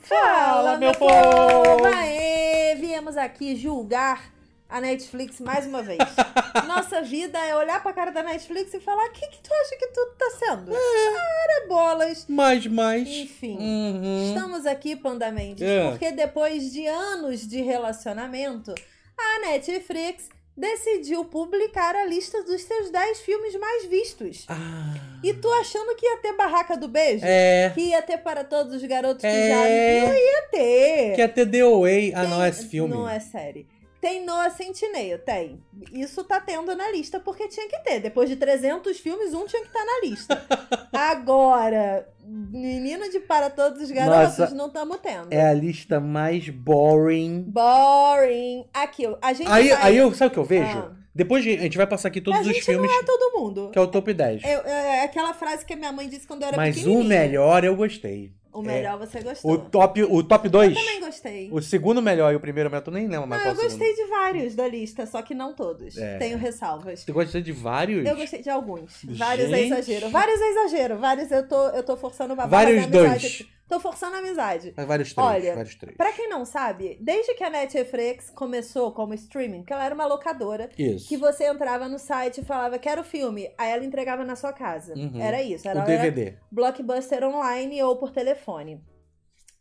Fala, meu povo! Aê! Viemos aqui julgar a Netflix mais uma vez. Nossa vida é olhar pra cara da Netflix e falar: o que, que tu acha que tudo tá sendo? É. Cara, bolas. Mais, mais. Enfim, uhum. estamos aqui, Panda Mendes, é. porque depois de anos de relacionamento, a Netflix decidiu publicar a lista dos seus 10 filmes mais vistos. Ah. E tu achando que ia ter Barraca do Beijo? É. Que ia ter para todos os garotos é. que já não ia ter. Que ia ter The Away. Ah, tem... não, é esse filme. Não é série. Tem Noah Centineo, tem. Isso tá tendo na lista porque tinha que ter. Depois de 300 filmes, um tinha que estar tá na lista. Agora, menina de Para Todos os Garotos, Nossa, não estamos tendo. É a lista mais boring. Boring. aqui. A gente aí, vai... aí eu, sabe o que eu vejo? Ah. Depois a gente vai passar aqui todos a os gente filmes. Não é todo mundo. Que é o top 10. É, é, é aquela frase que a minha mãe disse quando eu era Mas o melhor eu gostei. O é. melhor é, você gostou. O top 2. O top dois, eu também gostei. O segundo melhor e o primeiro melhor, tu nem lembra mais não, qual eu gostei segundo. de vários da lista, só que não todos. É. Tenho ressalvas. Tu gostou de vários? Eu gostei de alguns. Vários é exagero. Vários é exagero. Vários eu tô, eu tô forçando uma Vários dois. Aqui. Tô forçando a amizade. É vários trechos, Olha, vários trechos. pra quem não sabe, desde que a Netflix começou como streaming, que ela era uma locadora, isso. que você entrava no site e falava, quero filme, aí ela entregava na sua casa. Uhum. Era isso. Era, o DVD. Era blockbuster online ou por telefone.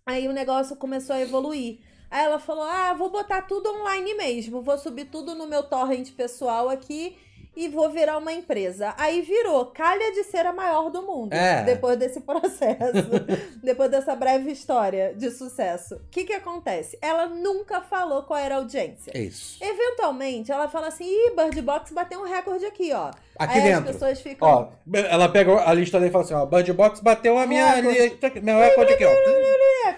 Aí o negócio começou a evoluir. Aí ela falou, ah, vou botar tudo online mesmo, vou subir tudo no meu torrent pessoal aqui e vou virar uma empresa. Aí virou, calha de ser a maior do mundo. É. Depois desse processo, depois dessa breve história de sucesso. O que que acontece? Ela nunca falou qual era a audiência. É isso. Eventualmente, ela fala assim, ih, Bird Box bateu um recorde aqui, ó. Aqui Aí dentro. As pessoas ficam. Ó, ela pega a lista dele e fala assim: ó, Band Box bateu a minha ah, lista. Meu recorde aqui, ó.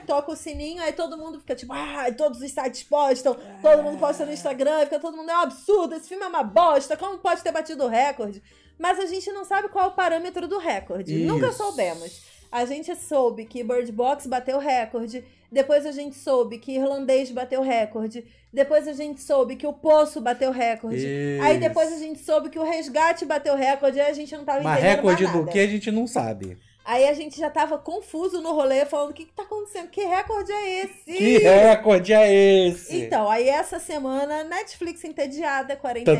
Toca o sininho, aí todo mundo fica tipo, ah, todos os sites postam, todo mundo posta no Instagram, fica todo mundo, é um absurdo, esse filme é uma bosta, como pode ter batido o recorde? Mas a gente não sabe qual é o parâmetro do recorde, Isso. nunca soubemos a gente soube que Bird Box bateu recorde, depois a gente soube que Irlandês bateu recorde, depois a gente soube que o Poço bateu recorde, Isso. aí depois a gente soube que o Resgate bateu recorde, aí a gente não tava Mas entendendo recorde do que a gente não sabe. Aí a gente já tava confuso no rolê, falando: o que, que tá acontecendo? Que recorde é esse? Que recorde é esse? Então, aí essa semana, Netflix entediada, quarentena.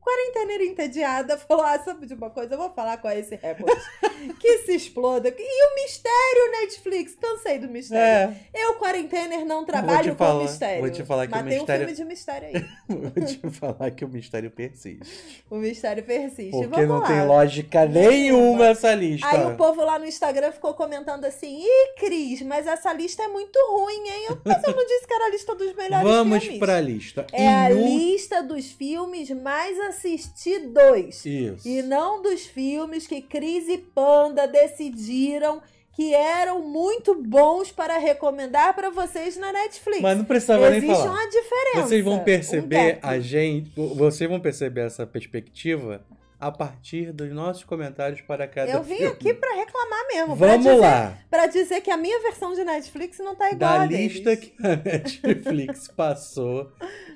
Quarentena entediada, falou: ah, sabe de uma coisa? Eu vou falar qual é esse recorde. que se exploda. E o mistério, Netflix? Cansei do mistério. É. Eu, quarentena, não trabalho com falar, mistério. Vou te falar que Matei o mistério. um filme de mistério aí. vou te falar que o mistério persiste. O mistério persiste. Porque não lá. tem lógica nenhuma essa lista. Aí, povo lá no Instagram ficou comentando assim: ih, Cris, mas essa lista é muito ruim, hein? Eu, mas eu não disse que era a lista dos melhores Vamos filmes. Vamos pra lista. É a lista dos filmes mais assistidos. Isso. E não dos filmes que Cris e Panda decidiram que eram muito bons para recomendar para vocês na Netflix. Mas não precisava Existe nem falar. Existe uma diferença. Vocês vão perceber um a gente, vocês vão perceber essa perspectiva a partir dos nossos comentários para cada Eu vim filme. aqui para reclamar mesmo. Vamos pra dizer, lá. Para dizer que a minha versão de Netflix não tá igual da a lista deles. que a Netflix passou,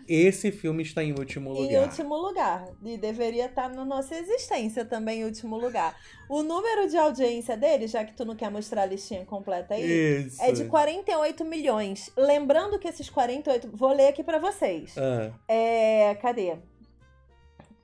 esse filme está em último lugar. Em último lugar. E deveria estar tá na nossa existência também em último lugar. O número de audiência dele, já que tu não quer mostrar a listinha completa aí, Isso. é de 48 milhões. Lembrando que esses 48... Vou ler aqui para vocês. Ah. É... Cadê?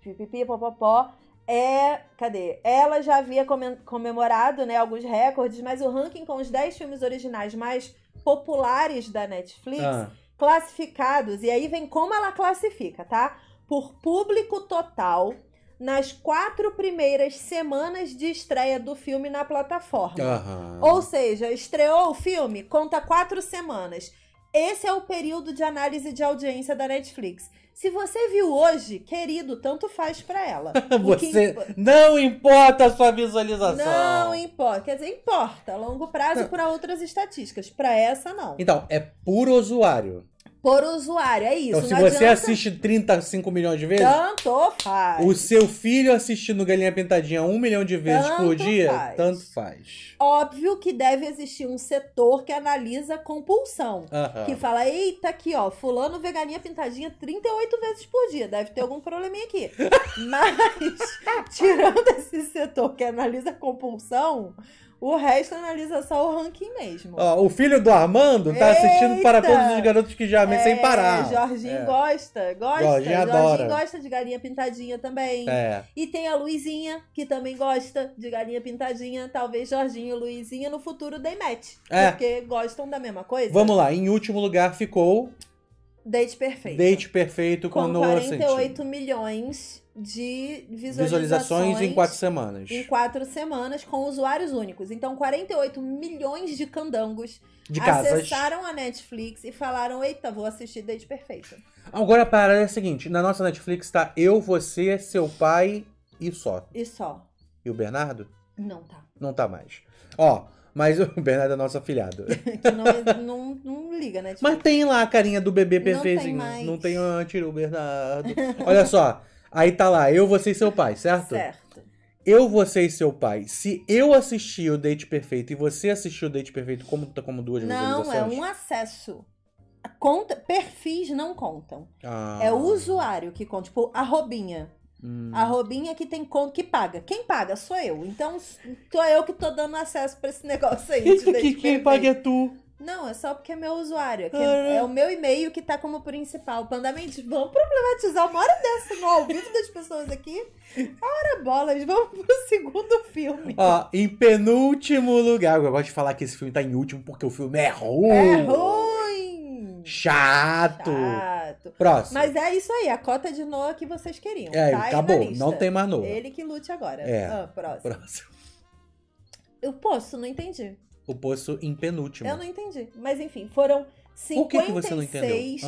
Pipipi, popopó. Pó é. Cadê? Ela já havia comemorado né, alguns recordes, mas o ranking com os 10 filmes originais mais populares da Netflix, ah. classificados, e aí vem como ela classifica, tá? Por público total nas quatro primeiras semanas de estreia do filme na plataforma. Aham. Ou seja, estreou o filme, conta quatro semanas. Esse é o período de análise de audiência da Netflix. Se você viu hoje, querido, tanto faz para ela. você imp... não importa a sua visualização. Não importa, quer dizer, importa a longo prazo para outras estatísticas, para essa não. Então, é puro usuário por usuário. É isso. Então, se você assiste 35 milhões de vezes. Tanto faz. O seu filho assistindo Galinha Pintadinha um milhão de vezes tanto por dia, faz. tanto faz. Óbvio que deve existir um setor que analisa compulsão. Uh -huh. Que fala: eita, aqui, ó, fulano vê galinha pintadinha 38 vezes por dia. Deve ter algum probleminha aqui. Mas, tirando esse setor que analisa compulsão. O resto analisa só o ranking mesmo. Ó, o filho do Armando tá Eita! assistindo para todos os garotos que já amei é, sem parar. Jorginho é. gosta, gosta. Jorginho, adora. gosta de galinha pintadinha também. É. E tem a Luizinha, que também gosta de galinha pintadinha. Talvez Jorginho e Luizinha no futuro dei match. É. Porque gostam da mesma coisa. Vamos lá, em último lugar ficou Date Perfeito. Date Perfeito com, com 48 milhões de visualizações, visualizações em quatro semanas. Em quatro semanas, com usuários únicos. Então, 48 milhões de candangos de acessaram casas. a Netflix e falaram: Eita, vou assistir Date Perfeito. Agora a parada é a seguinte: na nossa Netflix tá eu, você, seu pai e só. E só. E o Bernardo? Não tá. Não tá mais. Ó, mas o Bernardo é nosso afilhado. que não, não, não liga, né? Tipo... Mas tem lá a carinha do bebê perfeitinho. Não tem, mais. não tem ah, tirou o Bernardo. Olha só. Aí tá lá, eu, você e seu pai, certo? Certo. Eu, você e seu pai. Se eu assistir o Date Perfeito e você assistir o Date Perfeito, como, tá como duas Não, é um acesso. Conta, perfis não contam. Ah. É o usuário que conta. Tipo, a Robinha. Hum. A Robinha que tem conta que paga. Quem paga? Sou eu. Então, sou eu que tô dando acesso para esse negócio aí. Isso que quem paga é tu. Não, é só porque é meu usuário. É, é, o meu e-mail que tá como principal. Pandamente, vamos problematizar uma hora dessa no ao vivo das pessoas aqui. hora bolas, vamos pro segundo filme. Ó, em penúltimo lugar, eu gosto de falar que esse filme tá em último porque o filme é ruim. É ruim! Chato. Chato. Próximo. Mas é isso aí, a cota de Noah que vocês queriam. É, tá acabou, não tem mais Noah. Ele que lute agora. É. Ah, próximo. próximo. O Poço, não entendi. O Poço em penúltimo. Eu não entendi. Mas enfim, foram 56,2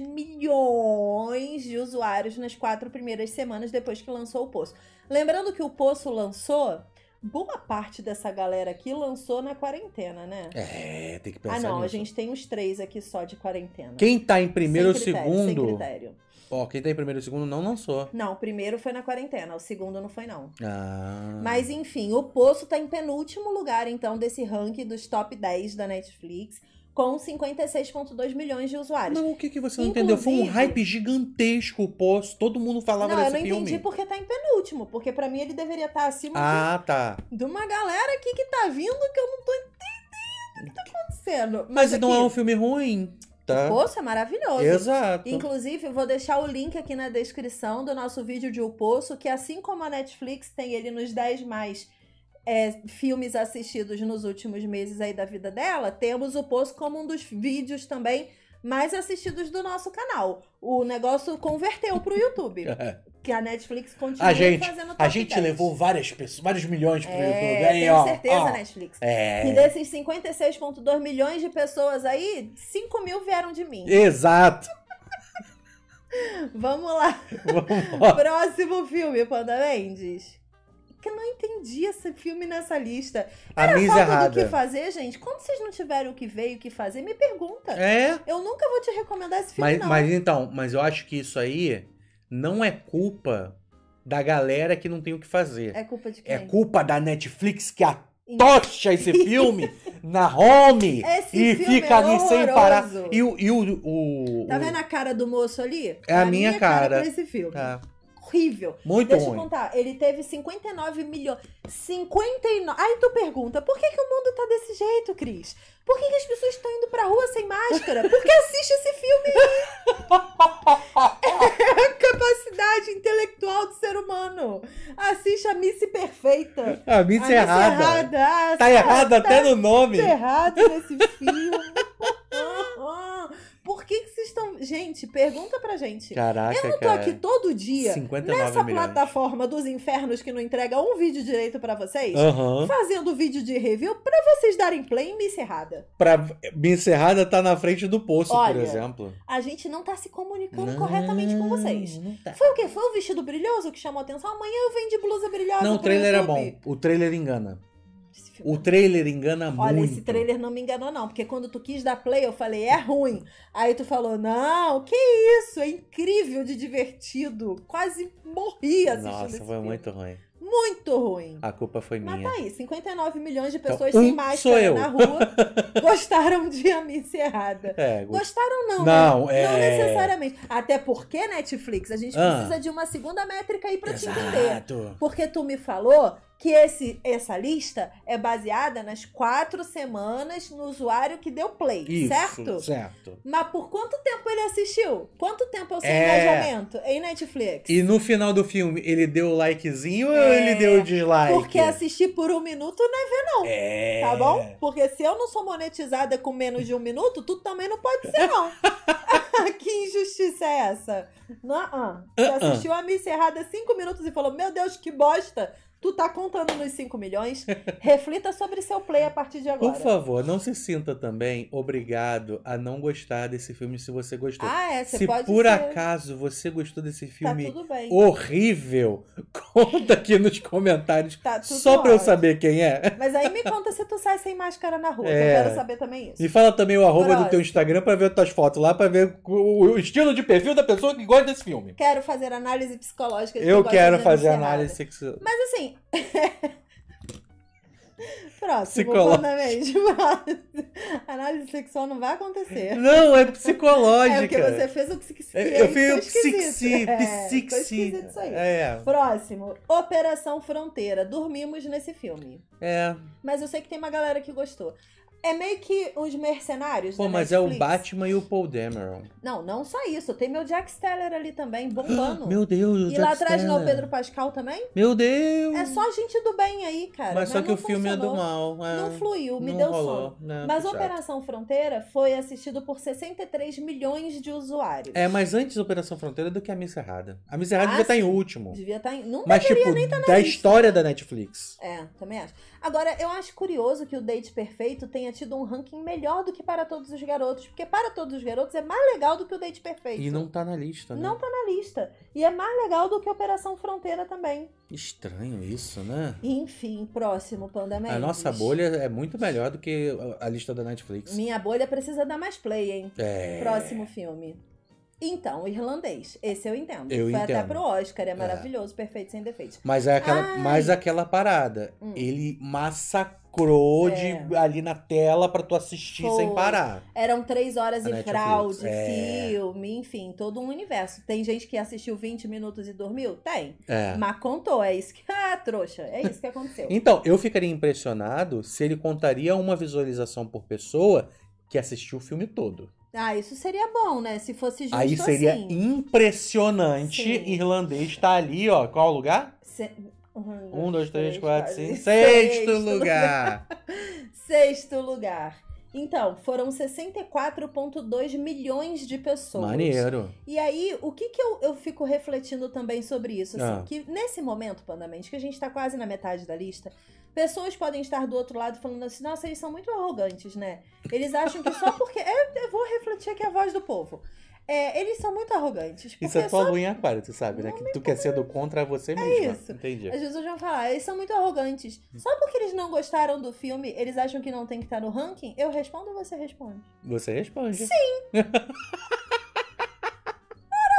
ah. milhões de usuários nas quatro primeiras semanas depois que lançou o Poço. Lembrando que o Poço lançou boa parte dessa galera aqui lançou na quarentena, né? É, tem que pensar. Ah, não, nisso. a gente tem uns três aqui só de quarentena. Quem tá em primeiro ou segundo. Sem critério. Ó, quem tá em primeiro e segundo não lançou. Não, o primeiro foi na quarentena, o segundo não foi, não. Ah. Mas enfim, o Poço tá em penúltimo lugar, então, desse ranking dos top 10 da Netflix com 56,2 milhões de usuários. Não, o que, que você não Inclusive, entendeu? Foi um hype gigantesco o post, todo mundo falava não, desse filme. Não, eu não filme. entendi porque tá em penúltimo, porque para mim ele deveria estar tá acima ah, de, tá. de uma galera aqui que tá vindo que eu não tô entendendo o que tá acontecendo. Mas, Mas aqui, não é um filme ruim? Tá. O Poço é maravilhoso. Exato. Inclusive, eu vou deixar o link aqui na descrição do nosso vídeo de O Poço, que assim como a Netflix tem ele nos 10 mais é, filmes assistidos nos últimos meses aí da vida dela, temos o post como um dos vídeos também mais assistidos do nosso canal. O negócio converteu para o YouTube. É. que a Netflix continua a gente, fazendo A gente 10. levou várias pessoas, vários milhões para o é, YouTube. Aí, ó, certeza, ó, Netflix. É... E desses 56,2 milhões de pessoas aí, 5 mil vieram de mim. Exato. Vamos lá. Vamos lá. Próximo filme, Panda Mendes que eu não entendi esse filme nessa lista. Era a falta errada. do que fazer, gente. Quando vocês não tiverem o que ver e o que fazer, me pergunta. É. Eu nunca vou te recomendar esse filme, mas, não. Mas então, mas eu acho que isso aí não é culpa da galera que não tem o que fazer. É culpa de quem? É culpa da Netflix que atocha esse filme na home esse e fica é ali sem parar. E, e o, o, o, Tá vendo a cara do moço ali? É, é a, minha, minha cara. cara esse filme. Tá horrível. Muito Deixa ruim. eu contar. Ele teve 59 milhões. 59. Aí tu pergunta, por que, que o mundo tá desse jeito, Cris? Por que, que as pessoas estão indo pra rua sem máscara? Por que assiste esse filme aí? é a capacidade intelectual do ser humano. Assiste a Missy Perfeita. A Missy, a Missy errada. errada. Ah, tá errada tá até no nome. Tá errado nesse filme gente, pergunta pra gente. Caraca, Eu não tô cara. aqui todo dia nessa milhões. plataforma dos infernos que não entrega um vídeo direito para vocês, uhum. fazendo vídeo de review para vocês darem play em Missa Errada. Pra... Missa Errada tá na frente do poço, Olha, por exemplo. a gente não tá se comunicando não, corretamente com vocês. Tá. Foi o quê? Foi o vestido brilhoso que chamou a atenção? Amanhã eu vendo de blusa brilhosa Não, o trailer é bom. O trailer engana esse filme. O trailer engana Olha, muito. Olha, esse trailer não me enganou, não. Porque quando tu quis dar play, eu falei, é ruim. Aí tu falou, não, que isso? É incrível de divertido. Quase morri assistindo Nossa, foi filme. muito ruim. Muito ruim. A culpa foi minha. Mas tá aí, 59 milhões de então, pessoas então, um sem máscara na rua gostaram de A Missa Errada. É, gostaram não, né? Não, né? é... não necessariamente. Até porque, Netflix, a gente ah. precisa de uma segunda métrica aí pra Exato. te entender. Porque tu me falou que esse, essa lista é baseada nas quatro semanas no usuário que deu play, Isso, certo? Certo. Mas por quanto tempo ele assistiu? Quanto tempo é o seu é... engajamento em Netflix? E no final do filme, ele deu o likezinho é... ou ele deu o dislike? Porque assistir por um minuto não é ver, não. É... Tá bom? Porque se eu não sou monetizada com menos de um minuto, tu também não pode ser, não. que injustiça é essa? Não, uh -uh. Você uh assistiu a Missa Errada cinco minutos e falou: Meu Deus, que bosta! Tu tá contando nos 5 milhões? Reflita sobre seu play a partir de agora. Por favor, não se sinta também obrigado a não gostar desse filme se você gostou. Ah, é, você se pode por ser... acaso você gostou desse tá filme tá horrível, conta aqui nos comentários tá só para eu saber quem é. Mas aí me conta se tu sai sem máscara na rua, é. eu quero saber também isso. Me fala também o arroba Próximo. do teu Instagram para ver as tuas fotos lá, para ver o, estilo de perfil da pessoa que gosta desse filme. Quero fazer análise psicológica. De eu quero fazer análise sexual. Mas assim, Próximo, profundamente. Análise sexual não vai acontecer. Não, é psicológica. É porque você fez o psiquisi. É, eu é, fiz o psiquisi. Psiquisi. É, isso aí. É. Próximo, Operação Fronteira. Dormimos nesse filme. É. Mas eu sei que tem uma galera que gostou. É meio que os mercenários. Pô, mas Netflix. é o Batman e o Paul Dameron. Não, não só isso. Tem meu Jack Steller ali também, bombando. Meu Deus, o E Jack lá atrás não é o Pedro Pascal também? Meu Deus! É só gente do bem aí, cara. Mas, mas só que o filme é do mal. É, não fluiu, me não deu rolou. sono. Não, mas Operação Fronteira foi assistido por 63 milhões de usuários. É, mas antes da Operação Fronteira do que a Missa Errada. A Missa Errada ah, devia estar tá em último. Devia estar tá em. Não mas, tipo, nem estar tá na da lista, história né? da Netflix. É, também acho. Agora, eu acho curioso que o Date Perfeito tenha tenha tido um ranking melhor do que para todos os garotos, porque para todos os garotos é mais legal do que o Date Perfeito. E não tá na lista, né? Não tá na lista. E é mais legal do que Operação Fronteira também. Estranho isso, né? Enfim, próximo, pandemia A nossa bolha é muito melhor do que a lista da Netflix. Minha bolha precisa dar mais play, hein? É. Próximo filme. Então, irlandês. Esse eu entendo. Eu Foi entendo. até pro Oscar, é, é. maravilhoso, é. perfeito sem defeitos. Mas é aquela, mas é aquela parada. Hum. Ele massacrou crode é. ali na tela para tu assistir Foi. sem parar. Eram três horas de e fraude, é. filme, enfim, todo um universo. Tem gente que assistiu 20 minutos e dormiu? Tem. É. Mas contou, é isso que. Ah, trouxa, é isso que aconteceu. então, eu ficaria impressionado se ele contaria uma visualização por pessoa que assistiu o filme todo. Ah, isso seria bom, né? Se fosse justo Aí seria assim. impressionante Sim. irlandês estar tá ali, ó. Qual lugar? Se... Uhum, um, dois, três, três, quatro, cinco. Sexto, sexto lugar! sexto lugar. Então, foram 64,2 milhões de pessoas. Maneiro. E aí, o que, que eu, eu fico refletindo também sobre isso? Assim, ah. Que nesse momento, Pandamente, que a gente está quase na metade da lista, pessoas podem estar do outro lado falando assim: nossa, eles são muito arrogantes, né? Eles acham que só porque. eu, é, eu vou refletir aqui a voz do povo. É, eles são muito arrogantes. Isso é tua só... em aquário, tu sabe, né? que tu quer ser do contra você mesmo. É isso. Entendi. As pessoas vão falar, eles são muito arrogantes. Hum. Só porque eles não gostaram do filme, eles acham que não tem que estar no ranking? Eu respondo ou você responde? Você responde. Sim! Ora,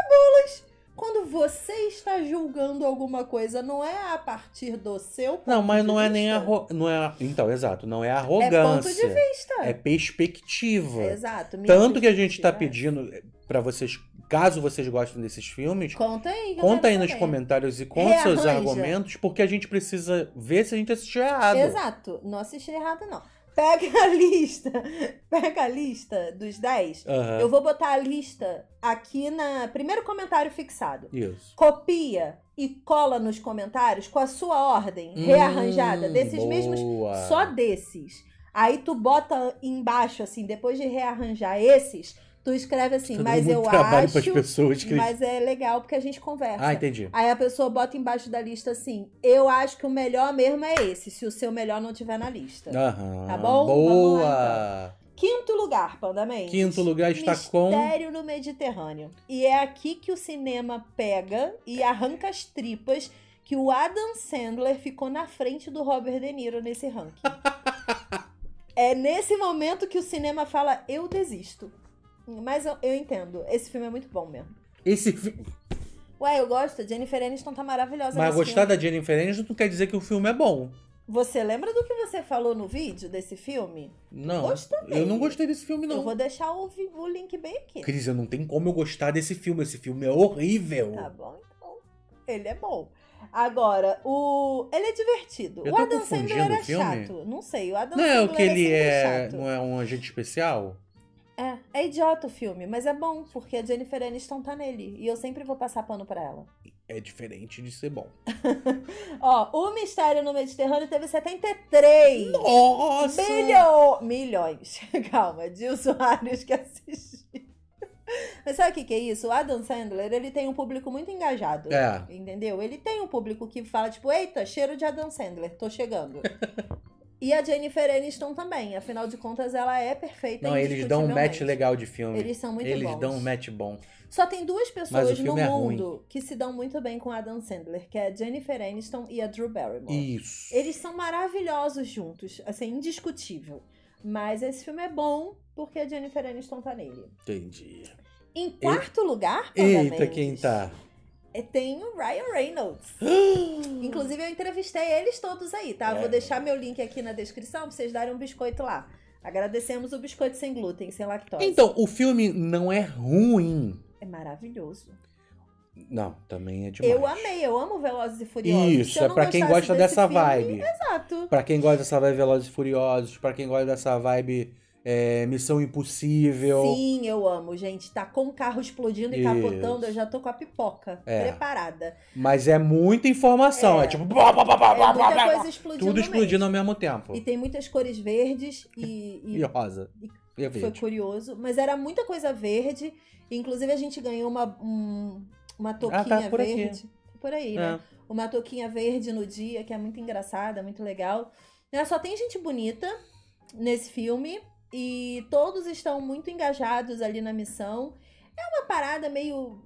bolas! Quando você está julgando alguma coisa, não é a partir do seu ponto Não, mas não é nem arro... não é Então, exato, não é arrogância. É ponto de vista. É perspectiva. Exato. Tanto que a gente está é. pedindo para vocês, caso vocês gostem desses filmes. Conta aí. Conta aí nos comentários e conta Rearranja. É, seus argumentos, porque a gente precisa ver se a gente assistiu errado. Exato. Não assisti errado, não. Pega a lista. Pega a lista dos 10. Uhum. Eu vou botar a lista aqui na primeiro comentário fixado. Isso. Copia e cola nos comentários com a sua ordem hum, rearranjada desses boa. mesmos, só desses. Aí tu bota embaixo assim, depois de rearranjar esses, tu escreve assim, tá mas eu acho. Pras pessoas que... Mas é legal porque a gente conversa. Ah, entendi. Aí a pessoa bota embaixo da lista assim: eu acho que o melhor mesmo é esse, se o seu melhor não tiver na lista. Aham. Tá bom? Boa! Lá, então. Quinto lugar, pandamente. Quinto lugar está Mistério com. Mistério no Mediterrâneo. E é aqui que o cinema pega e arranca as tripas que o Adam Sandler ficou na frente do Robert De Niro nesse ranking. é nesse momento que o cinema fala: eu desisto. Mas eu, eu entendo. Esse filme é muito bom mesmo. Esse filme. Ué, eu gosto. Jennifer Aniston tá maravilhosa. Mas gostar filme. da Jennifer Aniston não quer dizer que o filme é bom. Você lembra do que você falou no vídeo desse filme? Não. Eu não gostei desse filme, não. Eu vou deixar o, o link bem aqui. Cris, eu não tenho como eu gostar desse filme. Esse filme é horrível. Tá bom, então. Ele é bom. Agora, o. Ele é divertido. Eu o Adam Sandler é era chato. Não sei. O Adam não Sandler é o que ele é, é. Chato. Não é um agente especial? É, é idiota o filme, mas é bom, porque a Jennifer Aniston tá nele. E eu sempre vou passar pano pra ela. É diferente de ser bom. Ó, O Mistério no Mediterrâneo teve 73. Nossa! Milho... Milhões. Calma, de usuários que assistiram. Mas sabe o que, que, é isso? O Adam Sandler, ele tem um público muito engajado. É. Entendeu? Ele tem um público que fala, tipo, eita, cheiro de Adam Sandler, tô chegando. E a Jennifer Aniston também. Afinal de contas, ela é perfeita. Não, eles dão um match legal de filme. Eles são muito eles bons. Eles dão um match bom. Só tem duas pessoas no é mundo ruim. que se dão muito bem com Adam Sandler, que é a Jennifer Aniston e a Drew Barrymore. Isso. Eles são maravilhosos juntos, assim, indiscutível. Mas esse filme é bom porque a Jennifer Aniston tá nele. Entendi. Em quarto e... lugar, Eita, quem tá? É, tem o Ryan Reynolds. Inclusive, eu entrevistei eles todos aí, tá? É. Vou deixar meu link aqui na descrição pra vocês darem um biscoito lá. Agradecemos o biscoito sem glúten, sem lactose. Então, o filme não é ruim. É maravilhoso. Não, também é demais. Eu amei, eu amo Velozes e Furiosos. Isso, é pra quem gosta dessa filme, vibe. Exato. Pra quem gosta dessa vibe Velozes e Furiosos, pra quem gosta dessa vibe é, Missão Impossível. Sim, eu amo, gente. Tá com o carro explodindo e Isso. capotando, eu já tô com a pipoca é. preparada. Mas é muita informação, é, é tipo. É coisa explodindo. Tudo explodindo ao mesmo tempo. E tem muitas cores verdes e. E, e rosa. E, e verde. Foi curioso. Mas era muita coisa verde. Inclusive, a gente ganhou uma, um, uma toquinha ah, tá por verde. Aqui. Por aí, né? É. Uma touquinha verde no dia, que é muito engraçada, muito legal. Só tem gente bonita nesse filme e todos estão muito engajados ali na missão. É uma parada meio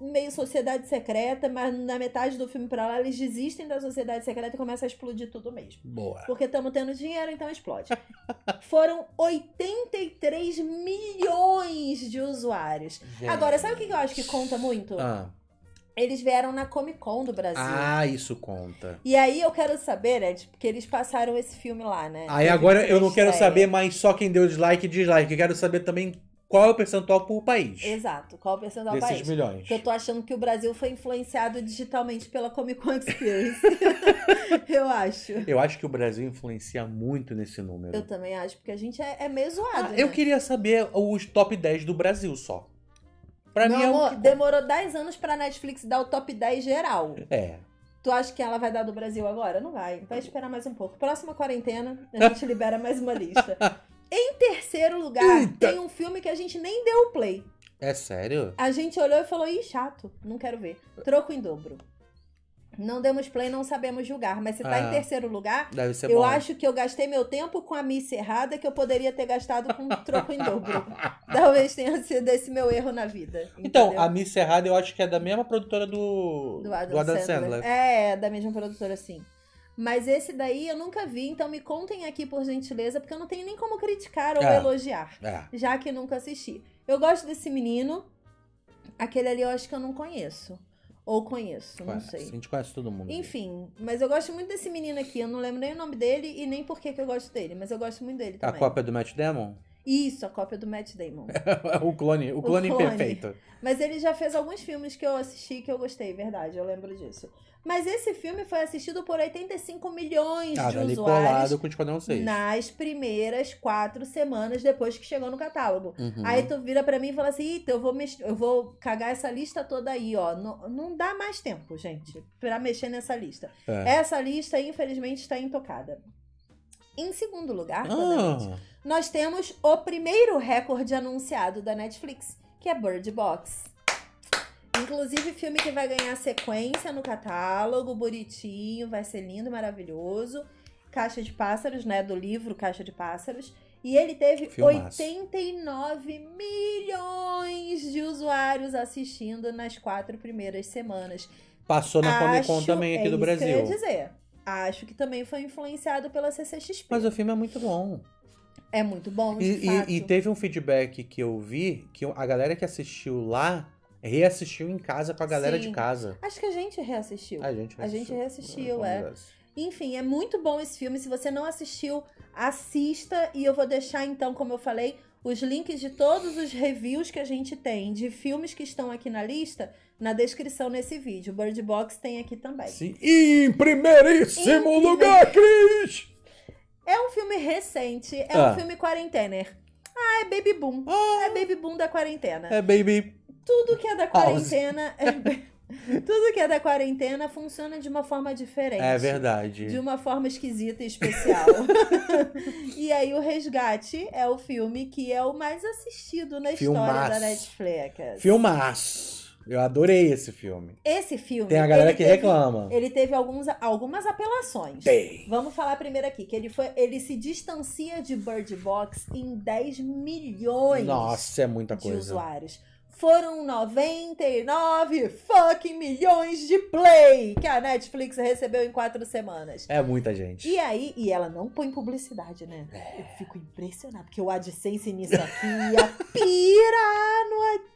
meio sociedade secreta, mas na metade do filme pra lá eles desistem da sociedade secreta e começa a explodir tudo mesmo. Boa. Porque estamos tendo dinheiro, então explode. Foram 83 milhões de usuários. Gente. Agora, sabe o que eu acho que conta muito? Ah. Eles vieram na Comic Con do Brasil. Ah, isso conta. E aí eu quero saber, Ed, né, porque tipo, eles passaram esse filme lá, né? Aí agora eu não quero saber mais só quem deu dislike e dislike. Eu quero saber também qual é o percentual por país. Exato, qual é o percentual por país. Desses milhões. Porque eu tô achando que o Brasil foi influenciado digitalmente pela Comic Con Experience. eu acho. Eu acho que o Brasil influencia muito nesse número. Eu também acho, porque a gente é, é meio zoado. Ah, né? Eu queria saber os top 10 do Brasil só. Pra Meu mim amor, é que... demorou 10 anos pra Netflix dar o top 10 geral. É. Tu acha que ela vai dar do Brasil agora? Não vai. Vai tá esperar mais um pouco. Próxima quarentena, a gente libera mais uma lista. Em terceiro lugar, Eita. tem um filme que a gente nem deu play. É sério? A gente olhou e falou, ih, chato, não quero ver. Troco em dobro. Não demos play, não sabemos julgar. Mas se tá ah, em terceiro lugar, deve ser eu bom. acho que eu gastei meu tempo com a missa errada que eu poderia ter gastado com um troco em dobro. Talvez tenha sido esse meu erro na vida. Então, a missa errada eu acho que é da mesma produtora do, do Adam, do Adam Sandler. Sandler. É, é, da mesma produtora, sim. Mas esse daí eu nunca vi, então me contem aqui por gentileza, porque eu não tenho nem como criticar ou é, elogiar, é. já que nunca assisti. Eu gosto desse menino, aquele ali eu acho que eu não conheço. Ou conheço, não sei. A gente conhece todo mundo. Enfim, mas eu gosto muito desse menino aqui. Eu não lembro nem o nome dele e nem por que eu gosto dele, mas eu gosto muito dele é também. A cópia do Matt Damon? Isso, a cópia do Matt Damon. É o clone, o clone, o clone. perfeito. Mas ele já fez alguns filmes que eu assisti que eu gostei, verdade, eu lembro disso. Mas esse filme foi assistido por 85 milhões ah, de tá usuários. com o 6. Nas primeiras quatro semanas depois que chegou no catálogo. Uhum. Aí tu vira para mim e fala assim: Eita, eu vou, eu vou cagar essa lista toda aí, ó. Não, não dá mais tempo, gente, para mexer nessa lista. É. Essa lista, infelizmente, está intocada. Em segundo lugar, ah. nós temos o primeiro recorde anunciado da Netflix, que é Bird Box. Inclusive, filme que vai ganhar sequência no catálogo, bonitinho, vai ser lindo, maravilhoso. Caixa de Pássaros, né? Do livro Caixa de Pássaros. E ele teve Filmaço. 89 milhões de usuários assistindo nas quatro primeiras semanas. Passou na Comic Con também aqui é do Brasil. Que eu ia dizer. Acho que também foi influenciado pela CCXP. Mas o filme é muito bom. É muito bom, e, e, e, teve um feedback que eu vi, que a galera que assistiu lá Reassistiu em casa com a galera Sim. de casa. Acho que a gente reassistiu. A gente reassistiu. A gente reassistiu, é. é. Enfim, é muito bom esse filme. Se você não assistiu, assista. E eu vou deixar, então, como eu falei, os links de todos os reviews que a gente tem de filmes que estão aqui na lista na descrição nesse vídeo. Bird Box tem aqui também. Sim. Em primeiríssimo em... lugar, Cris! É um filme recente, é ah. um filme quarentener. Ah, é Baby Boom. Ah. É Baby Boom da quarentena. É Baby tudo que é da quarentena. É tudo que é da quarentena funciona de uma forma diferente. É verdade. De uma forma esquisita e especial. e aí, O Resgate é o filme que é o mais assistido na Filmaço. história da Netflix. Filmaço. Eu adorei esse filme. Esse filme. Tem a galera que teve, reclama. Ele teve alguns, algumas apelações. Tem. Vamos falar primeiro aqui, que ele, foi, ele se distancia de Bird Box em 10 milhões Nossa, é muita de coisa. usuários foram 99 fucking milhões de play que a Netflix recebeu em quatro semanas. É muita gente. E aí, e ela não põe publicidade, né? É. Eu fico impressionado porque o AdSense nisso aqui ia pirar,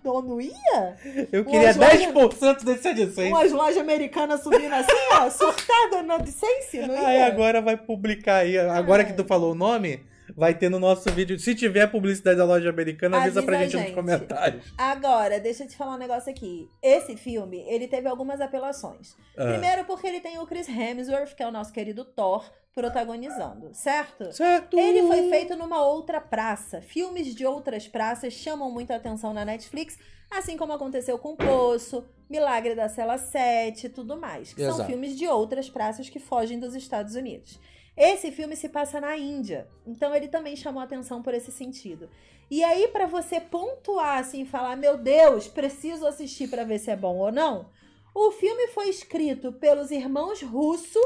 não, não ia? Eu queria umas 10% desse AdSense. Umas lojas americanas subindo assim, ó, surtada no AdSense, não ia? Aí agora vai publicar aí, agora é. que tu falou o nome vai ter no nosso vídeo. Se tiver publicidade da loja americana, avisa, avisa pra gente, gente nos comentários. Agora, deixa eu te falar um negócio aqui. Esse filme, ele teve algumas apelações. Ah. Primeiro porque ele tem o Chris Hemsworth, que é o nosso querido Thor, protagonizando, certo? Certo! Ele foi feito numa outra praça. Filmes de outras praças chamam muita atenção na Netflix, assim como aconteceu com o Poço, Milagre da Cela 7 tudo mais. Que Exato. são filmes de outras praças que fogem dos Estados Unidos. Esse filme se passa na Índia, então ele também chamou atenção por esse sentido. E aí para você pontuar assim, falar, meu Deus, preciso assistir para ver se é bom ou não. O filme foi escrito pelos irmãos Russo,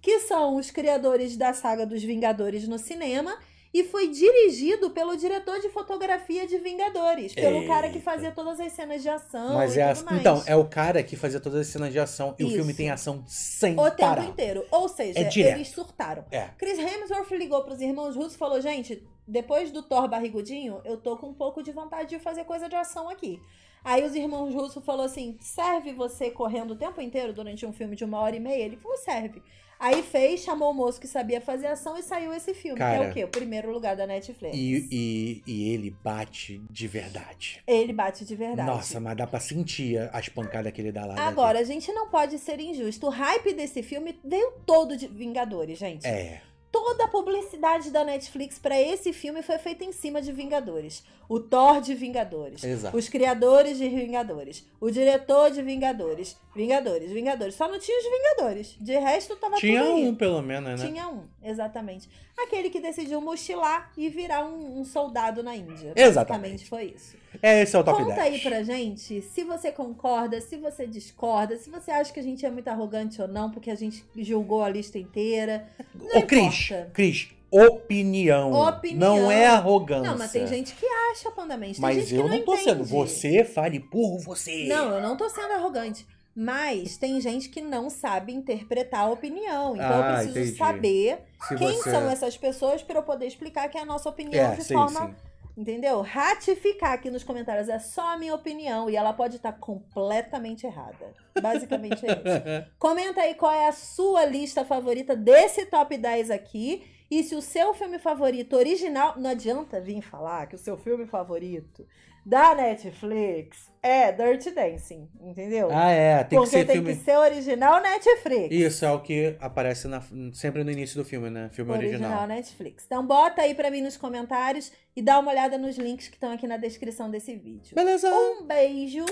que são os criadores da saga dos Vingadores no cinema, e foi dirigido pelo diretor de fotografia de Vingadores, pelo Eita. cara que fazia todas as cenas de ação. Mas é a... Então, é o cara que fazia todas as cenas de ação e Isso. o filme tem ação sem o parar. O tempo inteiro. Ou seja, é eles surtaram. É. Chris Hemsworth ligou pros irmãos russos e falou: gente, depois do Thor barrigudinho, eu tô com um pouco de vontade de fazer coisa de ação aqui. Aí os irmãos russos falou assim: serve você correndo o tempo inteiro durante um filme de uma hora e meia? Ele falou: serve. Aí fez, chamou o moço que sabia fazer ação e saiu esse filme. Cara, que é o quê? O primeiro lugar da Netflix. E, e, e, ele bate de verdade. Ele bate de verdade. Nossa, mas dá pra sentir as pancadas que ele dá lá. Agora, a gente não pode ser injusto. O hype desse filme veio todo de Vingadores, gente. É. Toda a publicidade da Netflix para esse filme foi feita em cima de Vingadores. O Thor de Vingadores. Exato. Os criadores de Vingadores. O diretor de Vingadores. Vingadores, Vingadores. Só não tinha os Vingadores. De resto, tava Tinha tudo um, pelo menos, né? Tinha um, exatamente. Aquele que decidiu mochilar e virar um, um soldado na Índia. Exatamente. foi isso. É, esse é o top Conta 10. aí pra gente se você concorda, se você discorda, se você acha que a gente é muito arrogante ou não, porque a gente julgou a lista inteira. Não Ô, Cris, Cris, Cris, opinião. opinião. Não é arrogância. Não, mas tem gente que acha pandamente. mas eu não, não tô entende. sendo. Você fale por você. Não, eu não tô sendo arrogante. Mas tem gente que não sabe interpretar a opinião. Então ah, eu preciso entendi. saber Se quem você... são essas pessoas para eu poder explicar que é a nossa opinião é, de sim, forma. Sim entendeu? Ratificar aqui nos comentários é só a minha opinião e ela pode estar completamente errada. Basicamente é isso. Comenta aí qual é a sua lista favorita desse top 10 aqui e se o seu filme favorito original, não adianta vir falar que o seu filme favorito da Netflix é Dirty Dancing, entendeu? Ah, é. Tem Porque que ser tem filme... que ser original Netflix. Isso, é o que aparece na, sempre no início do filme, né? Filme original. Original Netflix. Então bota aí pra mim nos comentários e dá uma olhada nos links que estão aqui na descrição desse vídeo. Beleza? Um beijo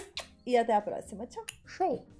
e até a próxima. Tchau. Show.